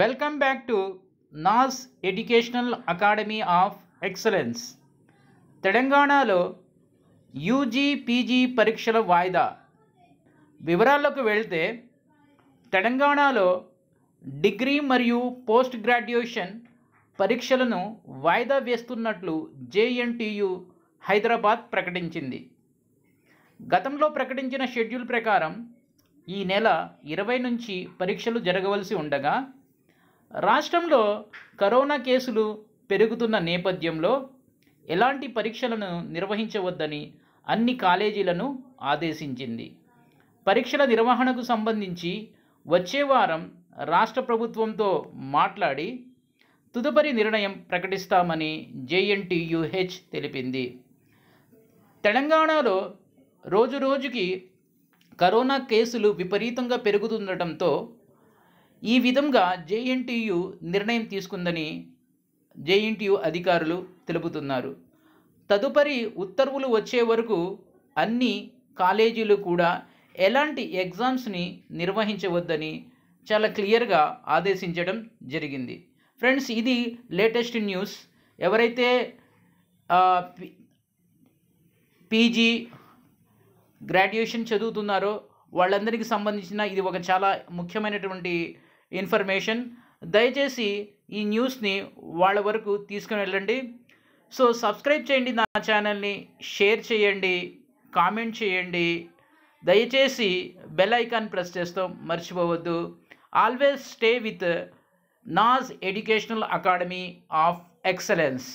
welcome back to NAS educational academy of excellence తెలంగాణలో UG PG పరీక్షల వాయిదా వివరాల్లోకి వెళ్తే తెలంగాణలో డిగ్రీ మరియు పోస్ట్ గ్రాడ్యుయేషన్ పరీక్షలను వాయిదా వేస్తున్నట్లు జేఎన్టీయు హైదరాబాద్ ప్రకటించింది గతంలో ప్రకటించిన షెడ్యూల్ ప్రకారం ఈ నెల ఇరవై నుంచి పరీక్షలు జరగవలసి ఉండగా రాష్ట్రంలో కరోనా కేసులు పెరుగుతున్న నేపథ్యంలో ఎలాంటి పరీక్షలను నిర్వహించవద్దని అన్ని కాలేజీలను ఆదేశించింది పరీక్షల నిర్వహణకు సంబంధించి వచ్చే వారం రాష్ట్ర ప్రభుత్వంతో మాట్లాడి తుదుపరి నిర్ణయం ప్రకటిస్తామని జేఎన్టీయుహెచ్ తెలిపింది తెలంగాణలో రోజురోజుకి కరోనా కేసులు విపరీతంగా పెరుగుతుండటంతో ఈ విధంగా జేఎన్టీయు నిర్ణయం తీసుకుందని జేఎన్టీయు అధికారులు తెలుపుతున్నారు తదుపరి ఉత్తర్వులు వచ్చే వరకు అన్ని కాలేజీలు కూడా ఎలాంటి ఎగ్జామ్స్ని నిర్వహించవద్దని చాలా క్లియర్గా ఆదేశించడం జరిగింది ఫ్రెండ్స్ ఇది లేటెస్ట్ న్యూస్ ఎవరైతే పీజీ గ్రాడ్యుయేషన్ చదువుతున్నారో వాళ్ళందరికీ సంబంధించిన ఇది ఒక చాలా ముఖ్యమైనటువంటి ఇన్ఫర్మేషన్ దయచేసి ఈ న్యూస్ని వాళ్ళ వరకు తీసుకుని వెళ్ళండి సో సబ్స్క్రైబ్ చేయండి నా ఛానల్ని షేర్ చేయండి కామెంట్ చేయండి దయచేసి బెల్ ఐకాన్ ప్రెస్ చేస్తాం మర్చిపోవద్దు always stay with Naz educational academy of excellence